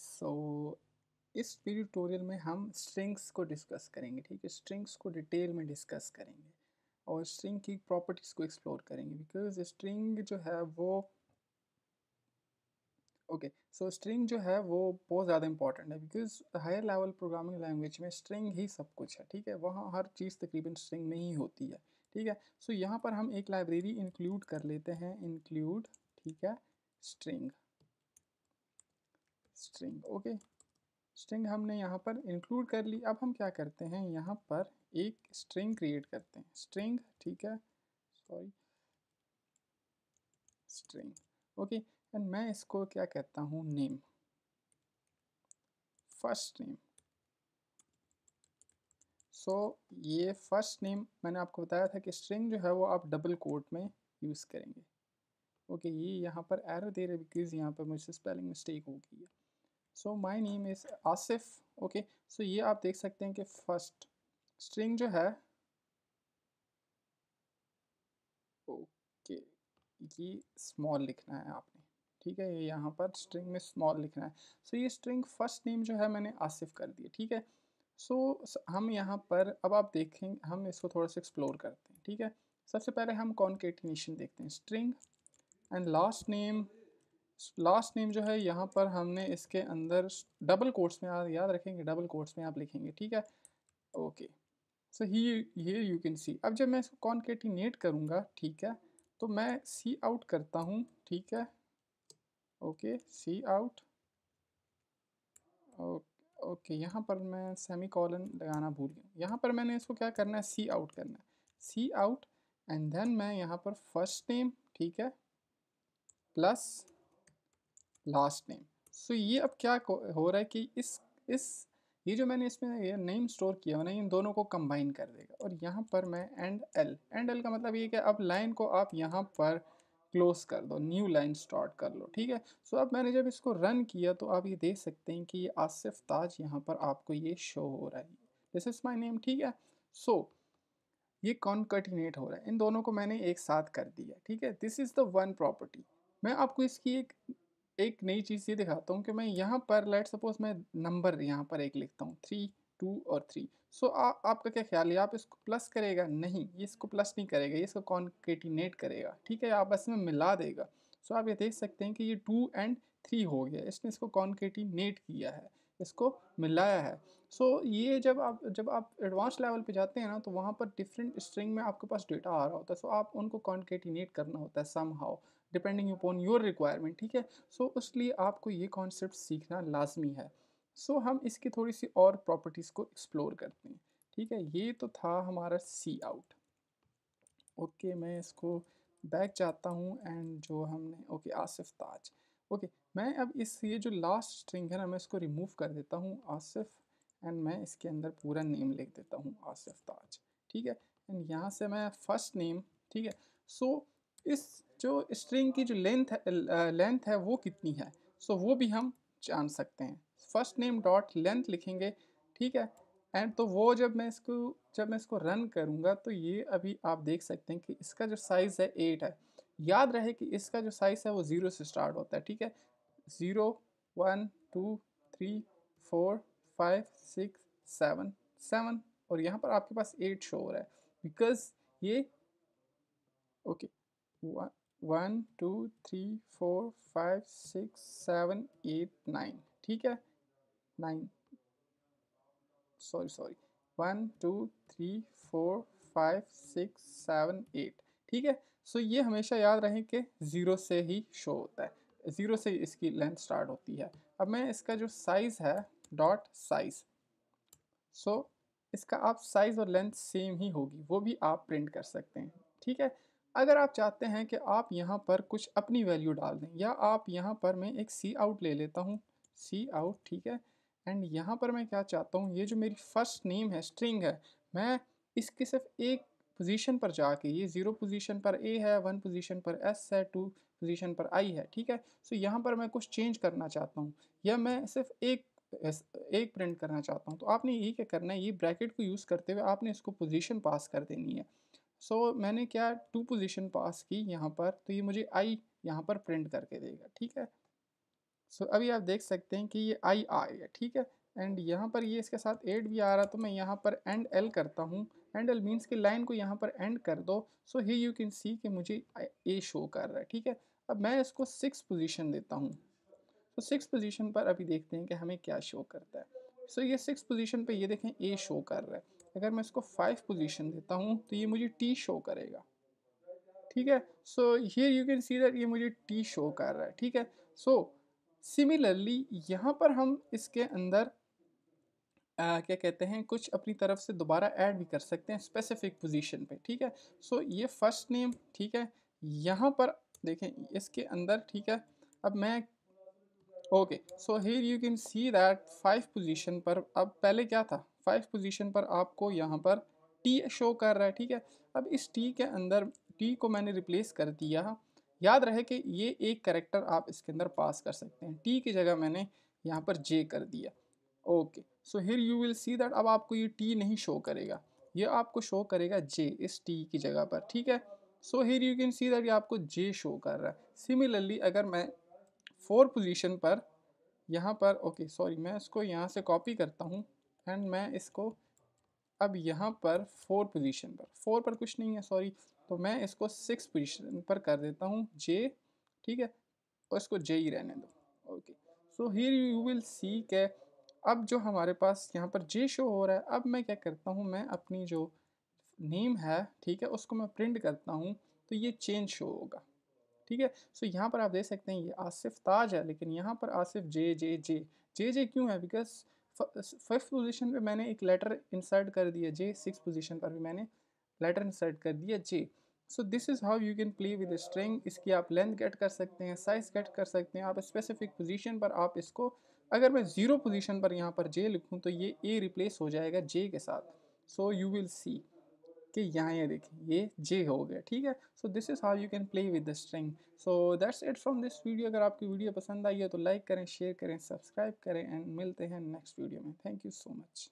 सो इस ट्यूटोरियल में हम स्ट्रिंग्स को डिस्कस करेंगे ठीक है स्ट्रिंग्स को डिटेल में डिस्कस करेंगे और स्ट्रिंग की प्रॉपर्टीज़ को एक्सप्लोर करेंगे बिकॉज स्ट्रिंग जो है वो ओके सो स्ट्रिंग जो है वो बहुत ज़्यादा इंपॉर्टेंट है because higher level programming language में स्ट्रिंग ही सब कुछ है ठीक है वहाँ हर चीज़ तकरीबन स्ट्रिंग में ही होती है ठीक है सो so, यहाँ पर हम एक लाइब्रेरी इंक्लूड कर लेते हैं इंक्लूड ठीक है स्ट्रिंग स्ट्रिंग ओके स्ट्रिंग हमने यहाँ पर इंक्लूड कर ली अब हम क्या करते हैं यहाँ पर एक स्ट्रिंग क्रिएट करते हैं स्ट्रिंग ठीक है सॉरी स्ट्रिंग ओके एंड मैं इसको क्या कहता हूँ नेम फर्स्ट नेम सो ये फर्स्ट नेम मैंने आपको बताया था कि स्ट्रिंग जो है वो आप डबल कोट में यूज़ करेंगे ओके okay, ये यहाँ पर एरर दे रहे बिकॉज यहाँ पर मुझसे स्पेलिंग मिस्टेक हो गई है so my name is Asif okay so ये आप देख सकते हैं कि फर्स्ट स्ट्रिंग जो है ओके okay, ये स्मॉल लिखना है आपने ठीक है ये यहाँ पर स्ट्रिंग में स्मॉल लिखना है सो so, ये स्ट्रिंग फर्स्ट नेम जो है मैंने आसिफ कर दिए ठीक है सो so, हम यहाँ पर अब आप देखें हम इसको थोड़ा सा एक्सप्लोर करते हैं ठीक है सबसे पहले हम कॉन्केटिनेशन देखते हैं string and last name last name जो है यहाँ पर हमने इसके अंदर डबल कोर्ट्स में आप याद रखेंगे डबल कोर्ट्स में आप लिखेंगे ठीक है ओके सो ही ये यू कैन सी अब जब मैं इसको कॉन्केटिनेट करूँगा ठीक है तो मैं सी आउट करता हूँ ठीक है ओके सी आउट ओके यहाँ पर मैं सेमी कॉलन लगाना भूल गया यहाँ पर मैंने इसको क्या करना है सी आउट करना है सी आउट एंड देन मैं यहाँ पर फर्स्ट नेम ठीक है प्लस लास्ट नेम सो ये अब क्या हो रहा है कि इस इस ये जो मैंने इसमें ये नेम स्टोर किया ना इन दोनों को कंबाइन कर देगा और यहाँ पर मैं एंड एल एंड एल का मतलब ये कि अब लाइन को आप यहाँ पर क्लोज कर दो न्यू लाइन स्टार्ट कर लो ठीक है सो so, अब मैंने जब इसको रन किया तो आप ये देख सकते हैं कि ये आसिफ ताज यहाँ पर आपको ये शो हो रहा है दिस इज़ माई नेम ठीक है सो so, ये कॉन्कटिनेट हो रहा है इन दोनों को मैंने एक साथ कर दिया ठीक है this is the one property मैं आपको इसकी एक एक नई चीज़ ये दिखाता हूँ कि मैं यहाँ पर लेट सपोज मैं नंबर यहाँ पर एक लिखता हूँ थ्री टू और थ्री सो so, आ, आपका क्या ख्याल है आप इसको प्लस करेगा नहीं ये इसको प्लस नहीं करेगा ये इसको कॉन्केटिनेट करेगा ठीक है बस में मिला देगा सो so, आप ये देख सकते हैं कि ये टू एंड थ्री हो गया इसने इसको कॉन्केटिनेट किया है इसको मिलाया है सो so, ये जब आप जब आप एडवांस लेवल पे जाते हैं ना तो वहाँ पर डिफरेंट स्ट्रिंग में आपके पास डेटा आ रहा होता है सो so, आप उनको कॉन्केटिनेट करना होता है somehow depending upon your requirement ठीक है सो so, लिए आपको ये कॉन्सेप्ट सीखना लाजमी है सो so, हम इसकी थोड़ी सी और प्रॉपर्टीज़ को एक्सप्लोर करते हैं ठीक है ये तो था हमारा सी आउट ओके मैं इसको बैक जाता हूँ एंड जो हमने ओके आसिफ ताज ओके मैं अब इस ये जो लास्ट स्ट्रिंग है ना मैं इसको रिमूव कर देता हूँ आसिफ एंड मैं इसके अंदर पूरा नेम लिख देता हूँ आसिफ ताज ठीक है एंड यहाँ से मैं फर्स्ट नेम ठीक है सो so, इस जो स्ट्रिंग की जो लेंथ लेंथ है वो कितनी है सो so, वो भी हम जान सकते हैं फर्स्ट नेम डॉट लेंथ लिखेंगे ठीक है एंड तो वो जब मैं इसको जब मैं इसको रन करूँगा तो ये अभी आप देख सकते हैं कि इसका जो साइज़ है एट है याद रहे कि इसका जो साइज़ है वो ज़ीरो से स्टार्ट होता है ठीक है zero one two three four five six seven seven और यहाँ पर आपके पास एट शो हो रहा है बिकॉज ये okay one one two three four five six seven eight nine ठीक है nine sorry sorry one two three four five six seven eight ठीक है सो ये हमेशा याद रहे कि ज़ीरो से ही शो होता है ज़ीरो से इसकी लेंथ स्टार्ट होती है अब मैं इसका जो साइज़ है डॉट साइज़ सो इसका आप साइज़ और लेंथ सेम ही होगी वो भी आप प्रिंट कर सकते हैं ठीक है अगर आप चाहते हैं कि आप यहाँ पर कुछ अपनी वैल्यू डाल दें या आप यहाँ पर मैं एक सी आउट ले लेता हूँ सी आउट ठीक है एंड यहाँ पर मैं क्या चाहता हूँ ये जो मेरी फर्स्ट नेम है स्ट्रिंग है मैं इसके सिर्फ एक पोजीशन पर जाके ये ज़ीरो पोजीशन पर ए है वन पोजीशन पर एस है टू पोजीशन पर आई है ठीक है सो so, यहाँ पर मैं कुछ चेंज करना चाहता हूँ या मैं सिर्फ एक एक प्रिंट करना चाहता हूँ तो आपने ये क्या करना है ये ब्रैकेट को यूज़ करते हुए आपने इसको पोजीशन पास कर देनी है सो so, मैंने क्या टू पोजीशन पास की यहाँ पर तो ये मुझे आई यहाँ पर प्रिंट करके देगा ठीक है सो so, अभी आप देख सकते हैं कि ये आई आ गया ठीक है एंड यहाँ पर ये इसके साथ एड भी आ रहा तो मैं यहाँ पर एंड एल करता हूँ एंड एल मीन्स कि लाइन को यहाँ पर एंड कर दो सो ही यू कैन सी कि मुझे ए शो कर रहा है ठीक है अब मैं इसको सिक्स पोजीशन देता हूँ तो सिक्स पोजीशन पर अभी देखते हैं कि हमें क्या शो करता है सो so, ये सिक्स पोजीशन पे ये देखें ए शो कर रहा है अगर मैं इसको फाइव पोजीशन देता हूँ तो ये मुझे टी शो करेगा ठीक है so here you can see that ये मुझे टी शो कर रहा है ठीक है सो सिमिलरली यहाँ पर हम इसके अंदर आ, क्या कहते हैं कुछ अपनी तरफ से दोबारा ऐड भी कर सकते हैं स्पेसिफिक पोजीशन पे ठीक है सो so, ये फर्स्ट नेम ठीक है यहाँ पर देखें इसके अंदर ठीक है अब मैं okay so here you can see that five position पर अब पहले क्या था फाइव पोजीशन पर आपको यहाँ पर टी शो कर रहा है ठीक है अब इस टी के अंदर टी को मैंने रिप्लेस कर दिया याद रहे कि ये एक करेक्टर आप इसके अंदर पास कर सकते हैं टी की जगह मैंने यहाँ पर जे कर दिया okay so here you will see that अब आपको ये टी नहीं शो करेगा ये आपको शो करेगा जे इस टी की जगह पर ठीक है so here you can see that ये आपको जे शो कर रहा है सिमिलरली अगर मैं फोर पोजीशन पर यहाँ पर ओके सॉरी मैं इसको यहाँ से कॉपी करता हूँ एंड मैं इसको अब यहाँ पर फोर पोजीशन पर फोर पर कुछ नहीं है सॉरी तो मैं इसको सिक्स पोजीशन पर कर देता हूँ जे ठीक है और इसको जे ही रहने दो okay so here you will see के अब जो हमारे पास यहाँ पर जे शो हो रहा है अब मैं क्या करता हूँ मैं अपनी जो नेम है ठीक है उसको मैं प्रिंट करता हूँ तो ये चेंज शो होगा ठीक है सो यहाँ पर आप देख सकते हैं ये आसिफ ताज है लेकिन यहाँ पर आसिफ जे जे जे जे जे क्यों है बिकॉज फिफ्थ पोजिशन पर मैंने एक लेटर इंसर्ट कर दिया जे सिक्स पोजिशन पर भी मैंने लेटर इंसर्ट कर दिया J so this is how you can play with string इसकी आप लेंथ गेट कर सकते हैं साइज गेट कर सकते हैं आप स्पेसिफिक पोजिशन पर आप इसको अगर मैं ज़ीरो पोजिशन पर यहाँ पर जे लिखूँ तो ये ए रिप्लेस हो जाएगा जे के साथ सो यू विल सी कि यहाँ ये देखिए ये जे हो गया ठीक है so this is how you can play with the string so that's it from this video अगर आपकी वीडियो पसंद आई है तो लाइक करें शेयर करें सब्सक्राइब करें एंड मिलते हैं नेक्स्ट वीडियो में थैंक यू सो मच